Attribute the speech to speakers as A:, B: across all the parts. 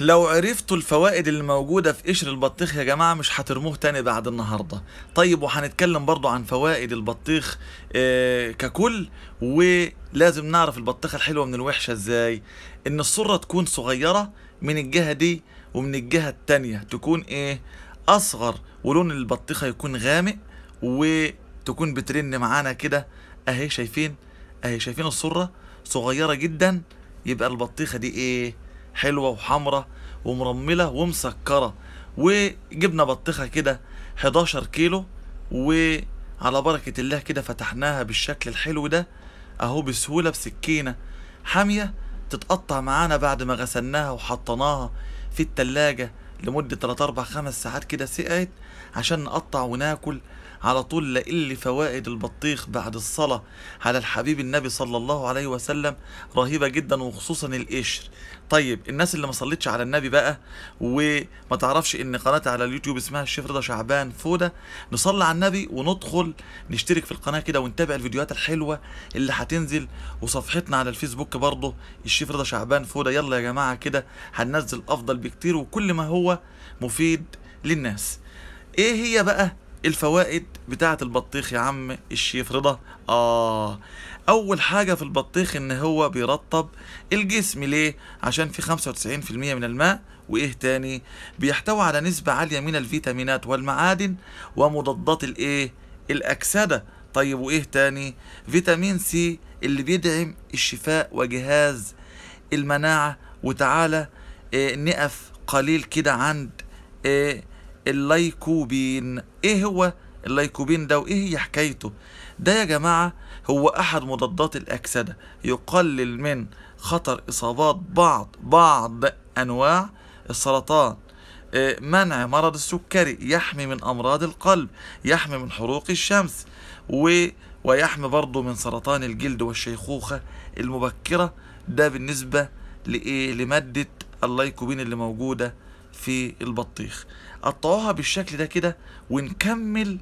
A: لو عرفتوا الفوائد اللي موجودة في قشر البطيخ يا جماعة مش هترموه تاني بعد النهاردة طيب وهنتكلم برضو عن فوائد البطيخ آه، ككل ولازم نعرف البطيخة الحلوة من الوحشة ازاي ان الصرة تكون صغيرة من الجهة دي ومن الجهة التانية تكون ايه اصغر ولون البطيخة يكون غامق وتكون بترن معانا كده اهي شايفين اهي شايفين الصرة صغيرة جدا يبقى البطيخة دي ايه حلوة وحمرة ومرملة ومسكرة وجبنا بطيخة كده 11 كيلو وعلى بركة الله كده فتحناها بالشكل الحلو ده اهو بسهولة بسكينة حامية تتقطع معانا بعد ما غسلناها وحطيناها في التلاجة لمدة 3 4 5 ساعات كده سقعت عشان نقطع وناكل على طول لإلي فوائد البطيخ بعد الصلاة على الحبيب النبي صلى الله عليه وسلم رهيبة جدا وخصوصا القشر طيب الناس اللي ما صليتش على النبي بقى وما تعرفش ان قناة على اليوتيوب اسمها الشيف رضا شعبان فودة نصلي على النبي وندخل نشترك في القناة كده ونتابع الفيديوهات الحلوة اللي هتنزل وصفحتنا على الفيسبوك برضه الشيف رضا شعبان فودة يلا يا جماعة كده هننزل افضل بكتير وكل ما هو مفيد للناس ايه هي بقى الفوائد بتاعة البطيخ يا عم الشيف رضا آه أول حاجة في البطيخ إن هو بيرطب الجسم ليه؟ عشان في 95% من الماء وإيه تاني؟ بيحتوي على نسبة عالية من الفيتامينات والمعادن ومضادات الإيه؟ الأكسدة طيب وإيه تاني؟ فيتامين سي اللي بيدعم الشفاء وجهاز المناعة وتعالى إيه نقف قليل كده عند إيه الليكوبين ايه هو اللايكوبين ده وايه هي حكايته ده يا جماعه هو احد مضادات الاكسده يقلل من خطر اصابات بعض بعض انواع السرطان آه، منع مرض السكري يحمي من امراض القلب يحمي من حروق الشمس و ويحمي برضه من سرطان الجلد والشيخوخه المبكره ده بالنسبه لايه لماده اللايكوبين اللي موجوده في البطيخ قطعوها بالشكل ده كده ونكمل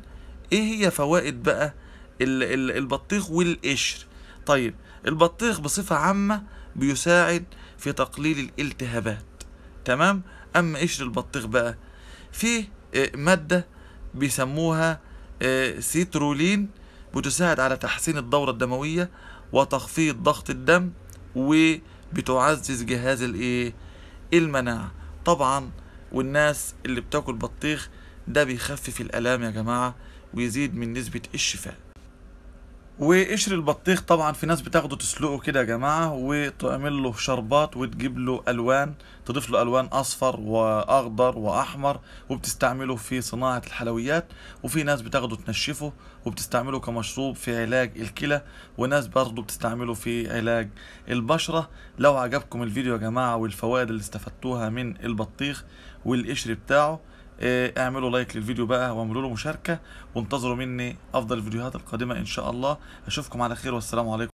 A: ايه هي فوائد بقى البطيخ والقشر طيب البطيخ بصفة عامة بيساعد في تقليل الالتهابات تمام اما قشر البطيخ بقى فيه آه، مادة بيسموها آه، سيترولين بتساعد على تحسين الدورة الدموية وتخفيض ضغط الدم وبتعزز جهاز الايه المناعة طبعا والناس اللي بتاكل بطيخ ده بيخفف الآلام يا جماعة ويزيد من نسبة الشفاء وقشر البطيخ طبعا في ناس بتاخده تسلقه كده يا جماعه وتعمل له شربات وتجيب له الوان تضيف له الوان اصفر واخضر واحمر وبتستعمله في صناعه الحلويات وفي ناس بتاخده تنشفه وبتستعمله كمشروب في علاج الكلى وناس برضه بتستعمله في علاج البشره لو عجبكم الفيديو يا جماعه والفوائد اللي استفدتوها من البطيخ والقشر بتاعه آه، اعملوا لايك للفيديو بقى واعملوا له مشاركه وانتظروا مني افضل الفيديوهات القادمه ان شاء الله اشوفكم على خير والسلام عليكم